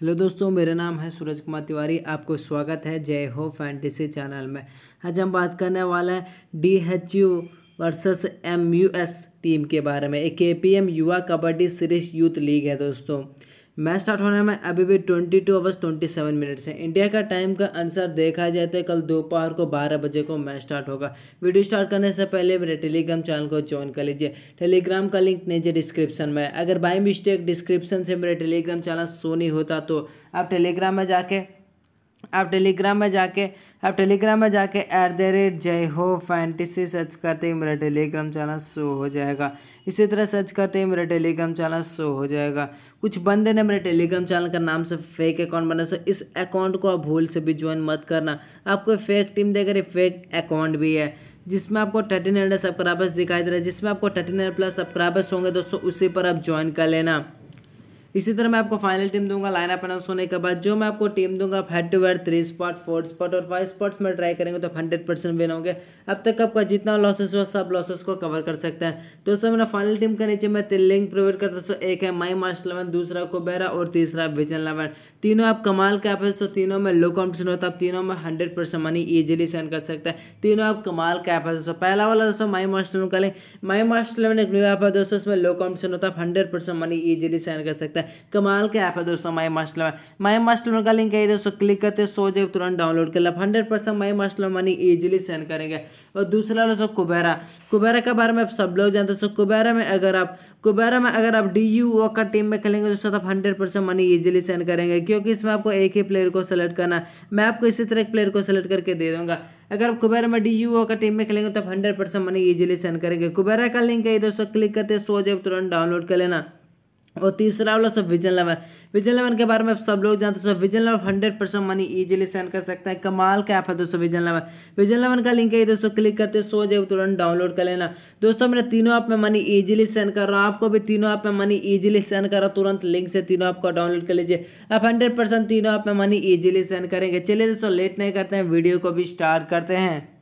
hello दोस्तों मेरा नाम है सूरज कुमार तिवारी आपको स्वागत है जय हो फैंटेसी चैनल में आज हम बात करने वाले हैं D H U versus M U S team के बारे में एक के पी एम युवा कबड्डी सीरीज यूथ लीग है दोस्तों मैच स्टार्ट होने में अभी भी twenty two hours twenty seven minutes हैं इंडिया का टाइम का आंसर देखा जाए तो कल दोपहर को बारह बजे को मैच स्टार्ट होगा वीडियो स्टार्ट करने से पहले मेरे टेलीग्राम चैनल को ज्वाइन कर लीजिए टेलीग्राम का लिंक नीचे डिस्क्रिप्शन में अगर बाई मिस्टेक डिस्क्रिप्शन से मेरे टेलीग्राम चैनल सोनी होता तो आप टेलीग्राम में जाके आप टेलीग्राम में जाके आप टेलीग्राम में जाके ऐट द रेट जय हो फैंटेसी सर्च करते ही मेरा टेलीग्राम चैनल शो हो जाएगा इसी तरह सर्च करते ही मेरा टेलीग्राम चैनल शो हो जाएगा कुछ बंदे ने मेरे टेलीग्राम चैनल का नाम से फेक अकाउंट बनाया सो इस अकाउंट को आप भूल से भी ज्वाइन मत करना आपको फेक टीम देकर फेक अकाउंट भी है जिसमें आपको थर्टीन हंड्रेड सब्सक्राइबर्स दिखाई दे रहे हैं जिसमें आपको थर्टीन हंड्रेड प्लस सब्सक्राइबर्स होंगे दोस्तों उसी पर आप ज्वाइन कर लेना इसी तरह मैं आपको फाइनल टीम दूंगा लाइन अप अनाउंस होने के बाद जो मैं आपको टीम दूंगा आप head to head three spot four spot और फाइव स्पॉट्स में ट्राई करेंगे तो हंड्रेड परसेंट विन होंगे अब तक आपका जितना लॉसेस हुआ सब लॉसेस को कवर कर सकते हैं दोस्तों मेरा फाइनल टीम के नीचे मैं तीन लिंक प्रोवाइड करता दोस्तों एक है माई मास्टर इलेवन दूसरा कोबेरा और तीसरा विजन इलेवन तीनों आप कमाल के आप है तीनों में लो कॉम्पिटिशन होता है आप तीनों में hundred percent money easily send कर सकते हैं तीनों आप कमाल के है दोस्तों पहला वाला दोस्तों माई मास्टर का लें माई मास्टर इलेवन एक न्यू ऐप है दोस्तों इसमें लो कॉम्पिटिशन होता है hundred percent money easily send कर सकते हैं कमाल का ऐप है दोस्तों my master learn my master learn का लिंक है दोस्तों क्लिक करते सो जाए तुरंत डाउनलोड कर आप hundred percent my master learn money easily send करेंगे और दूसरा दोस्तों कुबेरा कुबेरा के बारे में सब लोग जानते हैं दोस्तों कुबेरा में अगर आप कुबेरा में अगर आप डी यू का टीम में खेलेंगे दोस्तों तो आप hundred percent money easily send करेंगे क्योंकि इसमें आपको एक ही प्लेयर को सेलेक्ट करना मैं आपको इसी तरह एक प्लेयर को सेलेक्ट करके दे दूंगा अगर आप कुबेरा में डी यू ओ का टीम में खेलेंगे तो आप hundred percent money easily send करेंगे कुबेरा का लिंक है दोस्तों क्लिक करते सो जब तुरंत डाउनलोड कर लेना और तीसरा वाला सब विजन लेवल विजन लेवल के बारे में सब लोग जानते हो vision level hundred percent money easily send कर सकते हैं कमाल का ऐप है दोस्तों विजन लेवल विजन लेवन का लिंक है दोस्तों क्लिक करते सो जाए तो तुरंत डाउनलोड कर लेना दोस्तों मैंने तीनों ऐप में मनी इजीली सेंड कर रहा हूँ आपको भी तीनों ऐप में मनी ईजिली सेंड कर रहा हूँ तुरंत लिंक से तीनों ऐप को डाउनलोड कर लीजिए आप हंड्रेड तीनों ऐप में मनी ईजिली सेंड करेंगे चलिए दोस्तों लेट नहीं करते हैं वीडियो को भी स्टार्ट करते हैं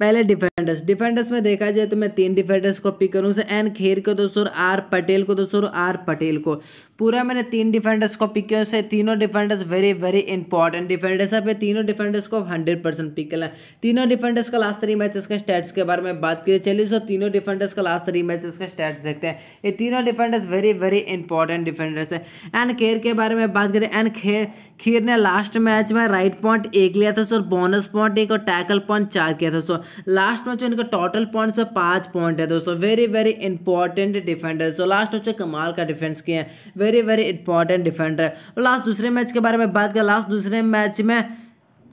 पहले डिफेंडर्स डिफेंडर्स में देखा जाए तो मैं तीन डिफेंडर्स को पिक करूँ से एन खेर को दोस्तों आर पटेल को दोस्तों आर पटेल को पूरा मैंने तीन डिफेंडर्स को पिक किया तीनों defenders very very important defenders है तीनों डिफेंडर्स को हंड्रेड परसेंट पिक करना तीनों डिफेंडर्स का लास्ट थ्री मैचेस का स्टैट्स के बारे में बात की चलिए सो तीनों डिफेंडर्स का लास्ट थ्री मैचेस का स्टैट्स देखते हैं ये तीनों defenders very very important defenders है एंड खेर के बारे में बात करें एंड खेर खीर ने लास्ट मैच में राइट पॉइंट एक लिया था सो बोनस पॉइंट एक और टैकल पॉइंट चार किया था सो लास्ट मैच में इनका टोटल पॉइंट से पाँच पॉइंट है दोस्तों very very important defender so last match में कमाल का डिफेंस किया है very very important defender last दूसरे मैच के बारे में बात कर लास्ट दूसरे मैच में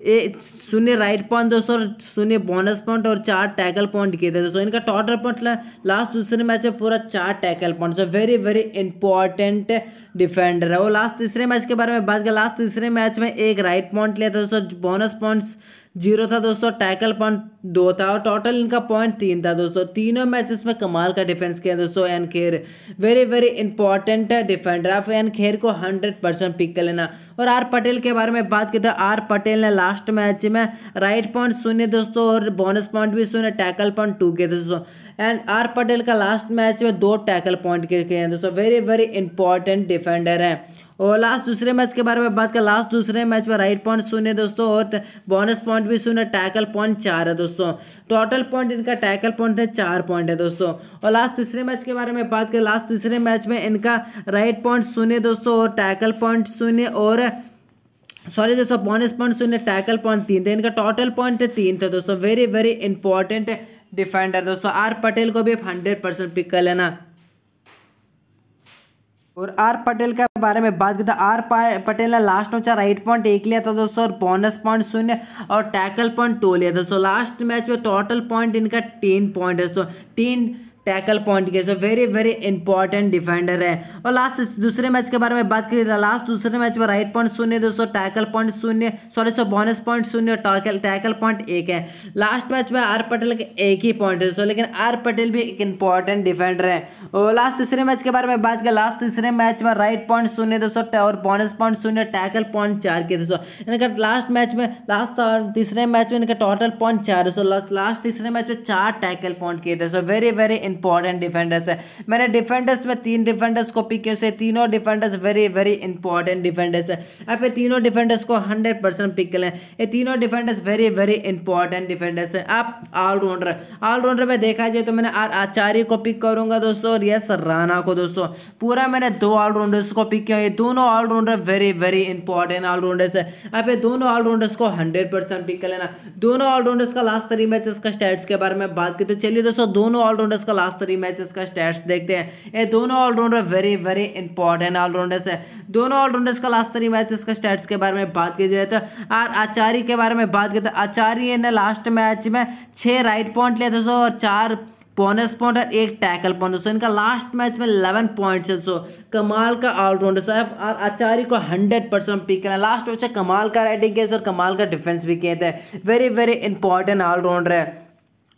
ए शून्य राइट पॉइंट दोस्तों और शून्य बोनस पॉइंट और चार टैकल पॉइंट किए थे दोस्तों इनका टॉटल पॉइंट लास्ट दूसरे मैच में पूरा चार tackle point so very very important defender है वो लास्ट तीसरे मैच के बारे में बात कर लास्ट तीसरे मैच में एक राइट पॉइंट लिया था दोस्तों बोनस पॉइंट्स जीरो था दोस्तों टैकल पॉइंट दो था और टोटल इनका पॉइंट तीन था दोस्तों तीनों मैचेस में कमाल का डिफेंस किया दोस्तों N Kher very very important defender आप एन खेर को हंड्रेड परसेंट पिक कर लेना और आर पटेल के बारे में बात की तो आर पटेल ने लास्ट मैच में राइट पॉइंट सुने दोस्तों और बोनस पॉइंट भी सुने टैकल पॉइंट टू के दोस्तों एंड आर पटेल का लास्ट मैच में दो टैकल पॉइंट के हैं दोस्तों वेरी वेरी इंपॉर्टेंट डिफेंडर हैं और लास्ट दूसरे मैच के बारे में बात कर लास्ट दूसरे मैच में राइट पॉइंट शून्य दोस्तों और बोनस पॉइंट भी शून्य टैकल पॉइंट चार है दोस्तों टोटल पॉइंट इनका टैकल पॉइंट है चार पॉइंट है दोस्तों और लास्ट तीसरे मैच के बारे में बात कर लास्ट तीसरे मैच में इनका राइट पॉइंट शून्य दोस्तों और टैकल पॉइंट शून्य और सॉरी दोस्तों बोनस पॉइंट शून्य टैकल पॉइंट तीन थे इनका टोटल पॉइंट तीन थे दोस्तों वेरी वेरी इंपॉर्टेंट डिफेंडर दोस्तों आर पटेल को भी हंड्रेड परसेंट पिक कर लेना और आर पटेल के बारे में बात करते तो आर पटेल ने लास्ट में चार एट पॉइंट एक लिया था दोस्तों और बोनस पॉइंट शून्य और टैकल पॉइंट टो लिया था सो लास्ट मैच में टोटल पॉइंट इनका टेन पॉइंट है दोस्तों तीन टैकल पॉइंट के so very very important defender है और लास्ट दूसरे मैच के बारे में बात करिए लास्ट तो दूसरे मैच में राइट पॉइंट शून्य दोस्तों टैकल पॉइंट शून्य सॉरी सो बोनस पॉइंट शून्य और टैकल टैकल पॉइंट एक है लास्ट मैच में आर पटेल के एक ही पॉइंट है सो लेकिन आर पटेल भी एक इंपॉर्टेंट डिफेंडर है और लास्ट तीसरे मैच के बारे में बात करें लास्ट तीसरे मैच में राइट पॉइंट शून्य दोस्तों और बोनस पॉइंट शून्य टैकल पॉइंट चार के दोस्तों इनका लास्ट मैच में लास्ट और तीसरे मैच में इनका टोटल पॉइंट चार है सो लास्ट तीसरे मैच में चार टैकल पॉइंट किए थे so very very important defenders है मैंने डिफेंडर्स में तीन डिफेंडर्स को पिक किया से तीनों defenders very very important defenders है आप तीनों डिफेंडर्स को हंड्रेड परसेंट पिक करें ये तीनों defenders very very important defenders है आप ऑलराउंडर ऑलराउंडर में देखा जाए तो मैंने आर आचार्य को पिक करूंगा दोस्तों और यस राणा को दोस्तों पूरा मैंने दो ऑलराउंडर्स को पिक किया दोनों allrounder very very important allrounders है आप दोनों ऑलराउंडर्स को हंड्रेड परसेंट पिक कर लेना दोनों ऑलराउंडर्स का लास्ट थ्री मैचेस का स्टैट्स के बारे में बात की तो चलिए दोस्तों दोनों ऑलराउंडर्स का लास्ट थ्री मैचेस का स्टैट्स देखते हैं ये दोनों allrounder very very important allrounders है दोनों ऑलराउंडर्स का लास्ट थ्री मैचेस का स्टैट्स के बारे में बात की जाए तो और आचार्य के बारे में बात की तो आचार्य ने लास्ट मैच में छः राइट पॉइंट लिया था और चार बोनस पॉइंट और एक टैकल पॉइंट दोस्तों इनका लास्ट मैच में इलेवन पॉइंट है दोस्तों कमाल का ऑलराउंडर साहब और आचार्य को हंड्रेड परसेंट पिक करना लास्ट मैच कमाल का राइटिंग केस और कमाल का डिफेंस भी किए थे वेरी वेरी इंपॉर्टेंट ऑलराउंडर है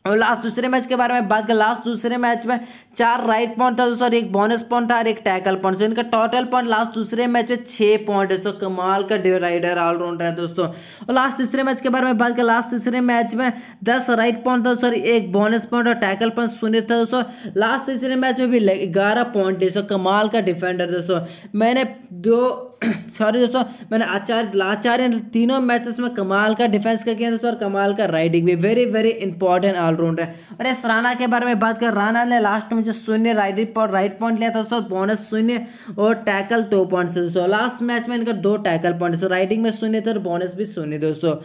और लास्ट दूसरे मैच के बारे में बात कर लास्ट दूसरे मैच में चार राइट पॉइंट था दोस्तों और एक बोनस पॉइंट था और एक टैकल पॉइंट सो इनका टोटल पॉइंट लास्ट दूसरे मैच में छः पॉइंट है सो कमाल का राइडर ऑलराउंडर है दोस्तों और लास्ट तीसरे मैच के बारे में बात कर लास्ट तीसरे मैच में दस राइट पॉइंट था दोस्तों एक बोनस पॉइंट और टैकल पॉइंट सुनिर था दोस्तों लास्ट तीसरे मैच में भी ग्यारह पॉइंट है सो कमाल का डिफेंडर दोस्तों मैंने दो सॉरी दोस्तों मैंने आचार्य लाचार्य तीनों मैचेस में कमाल का डिफेंस करके दोस्तों और कमाल का राइडिंग भी वेरी वेरी इंपॉर्टेंट ऑलराउंडर है और इस राना के बारे में बात कर राना ने लास्ट में जो शून्य राइडिंग पर राइट पॉइंट लिया था दोस्तों बोनस शून्य और टैकल दो पॉइंट थे दोस्तों लास्ट मैच में इनका दो टैकल पॉइंट राइडिंग में शून्य थे और बोनस भी शून्य दोस्तों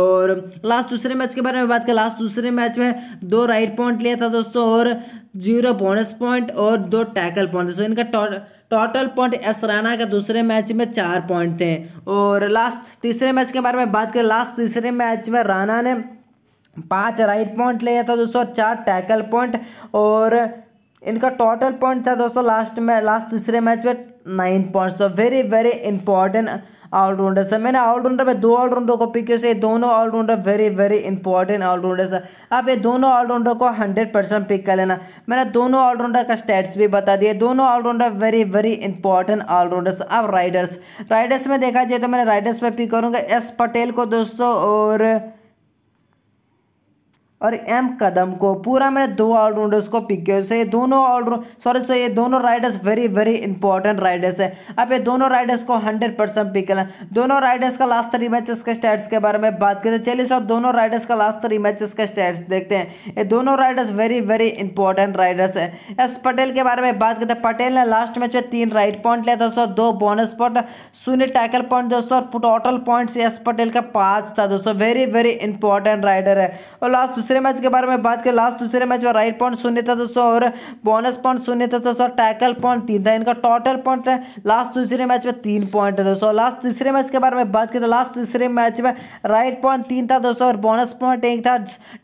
और लास्ट दूसरे मैच के बारे में बात कर लास्ट दूसरे मैच में दो राइट पॉइंट लिया था दोस्तों और जीरो बोनस पॉइंट और दो टैकल पॉइंट दोस्तों इनका total total point S Rana का दूसरे मैच में चार पॉइंट थे और लास्ट तीसरे मैच के बारे में बात करें लास्ट तीसरे मैच में राना ने पाँच राइट पॉइंट लिया था दोस्तों चार टैकल पॉइंट और इनका टोटल पॉइंट था दोस्तों लास्ट में लास्ट तीसरे मैच में नाइन पॉइंट्स तो very very important allrounder sir मैंने ऑलराउंडर में दो ऑलराउंडर को पिक किया दोनों allrounder very very important allrounder sir आप ये दोनों ऑलराउंडर को हंड्रेड परसेंट पिक कर लेना मैंने दोनों ऑलराउंडर का स्टेट्स भी बता दिया दोनों allrounder very very important allrounders अब राइडर्स राइडर्स में देखा जाए तो मैंने राइडर्स में पिक करूँगा एस पटेल को दोस्तों और और एम कदम को पूरा मैंने दो ऑलराउंडर्स को पिक किया ये दोनों ऑलराउंड सॉरी सो ये दोनों raiders very very important raiders है अब ये दोनों राइडर्स को हंड्रेड परसेंट पिक करना दोनों राइडर्स का लास्ट थ्री मैचेस के स्टैट्स के बारे में बात करते चलिए सर दोनों राइडर्स का लास्ट थ्री मैचेस के स्टैट्स देखते हैं ये दोनों raiders very very important raiders है एस पटेल के बारे में बात करते हैं पटेल ने लास्ट मैच में तीन राइट पॉइंट लिया था दोस्तों दो बोनस पॉइंट शून्य टैकल पॉइंट दोस्तों टोटल पॉइंट एस पटेल का पाँच था दोस्तों वेरी वेरी इंपॉर्टेंट राइडर है और लास्ट दूसरे मैच के बारे में बात करें लास्ट दूसरे मैच में राइट पॉइंट शून्य था दोस्तों और बोनस पॉइंट शून्य था दोस्तों टैकल पॉइंट तीन था इनका टोटल पॉइंट है लास्ट दूसरे मैच में तीन पॉइंट है दोस्तों लास्ट तीसरे मैच के बारे में बात करें तो लास्ट तीसरे मैच में राइट पॉइंट तीन था दोस्तों और बोनस पॉइंट एक था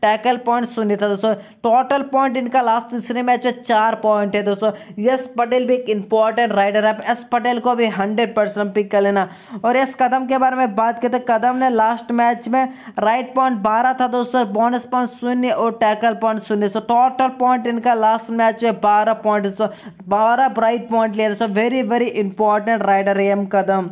टैकल पॉइंट शून्य था दोस्तों टोटल पॉइंट इनका लास्ट तीसरे मैच में चार पॉइंट है दोस्तों यश पटेल भी एक इंपॉर्टेंट राइडर है एस पटेल को भी हंड्रेड परसेंट पिक कर लेना और यस कदम के बारे में बात करें तो कदम ने लास्ट मैच में राइट पॉइंट बारह था दोस्तों बोनस पॉइंट शून्य और टैकल पॉइंट शून्य सो टोटल पॉइंट इनका लास्ट मैच में बारह पॉइंट सो बारह ब्राइट पॉइंट लिया so very very important raider M Kadam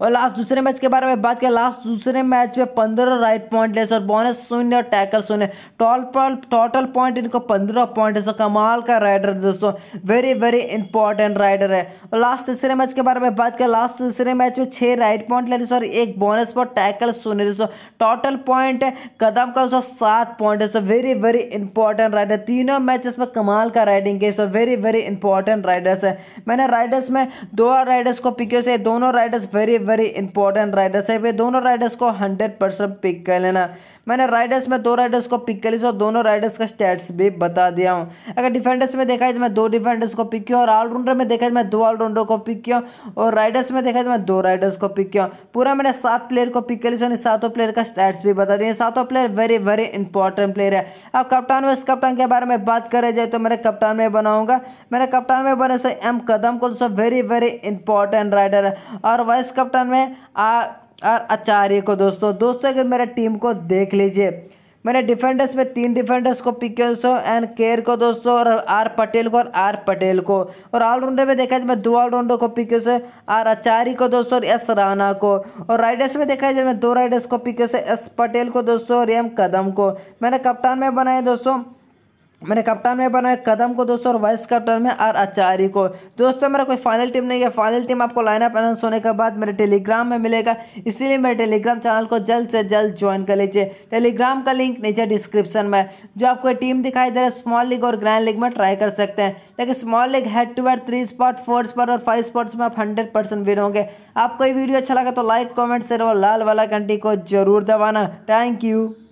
और लास्ट दूसरे मैच के बारे में बात करें लास्ट दूसरे मैच में पंद्रह राइट पॉइंट लेस और बोनस शून्य और टैकल शून्य टोटल टोटल पॉइंट इनको पंद्रह पॉइंट है सो कमाल का राइडर दोस्तों वेरी वेरी इंपॉर्टेंट राइडर है और लास्ट तीसरे मैच के बारे में बात करें लास्ट तीसरे मैच में छः राइट पॉइंट ले और एक बोनस पर टैकल शून्य दोस्तों टोटल पॉइंट कदम का दोस्तों सात पॉइंट है so very very important raider तीनों मैचेस में कमाल का राइडिंग है so very very important raiders है मैंने राइडर्स में दो राइडर्स को पिक्यो से दोनों raiders very very important raiders है वे दोनों राइडर्स को हंड्रेड परसेंट पिक कर लेना मैंने राइडर्स में दो राइडर्स को पिक कर लिया और दोनों राइडर्स का स्टेट्स भी बता दिया हूँ अगर डिफेंडर्स में देखा है तो मैं दो डिफेंडर्स को पिक किया और ऑलराउंडर में देखा है तो मैं दो ऑलराउंडर को पिक किया और राइडर्स में देखा है तो मैं दो राइडर्स को पिक किया पूरा मैंने सात प्लेयर को पिक कर लिया सातों प्लेयर का स्टैट्स भी बता दिया सातों player very very important player है अब कप्तान वाइस कप्तान के बारे में बात करें जाए तो मेरे कप्तान में बनाऊंगा मेरे कप्तान में बने से एम कदम को दोस्तों वेरी वेरी इंपॉर्टेंट राइडर है और वाइस कप्तान कैप्टन में आ, और आचार्य को दोस्तों दोस्तों अगर मेरे टीम को देख लीजिए मैंने डिफेंडर्स में तीन डिफेंडर्स को दोस्तों एंड केयर को दोस्तों और आर पटेल को और आर पटेल को और ऑलराउंडर में देखा जाए तो मैं दो ऑलराउंडर को किया आर आचारी को दोस्तों और एस राणा को और राइडर्स में देखा जाए तो मैं दो राइडर्स को किया एस पटेल को दोस्तों और एम कदम को मैंने कप्तान में बनाए दोस्तों मैंने कप्तान में बनाया कदम को दोस्तों और वाइस कप्तान में आर आचार्य को दोस्तों मेरा कोई फाइनल टीम नहीं है फाइनल टीम आपको लाइनअप अनाउंस होने के बाद मेरे टेलीग्राम में मिलेगा इसीलिए मेरे टेलीग्राम चैनल को जल्द से जल्द ज्वाइन कर लीजिए टेलीग्राम का लिंक नीचे डिस्क्रिप्शन में जो आपको टीम दिखाई दे रहा है स्मॉल लीग और ग्रैंड लीग में ट्राई कर सकते हैं लेकिन small league head to head three spot four spot और फाइव स्पॉट्स में आप हंड्रेड परसेंट विन होंगे आपको ये वीडियो अच्छा लगा तो लाइक कॉमेंट शेयर और लाल वाला घंटी को जरूर दबाना थैंक यू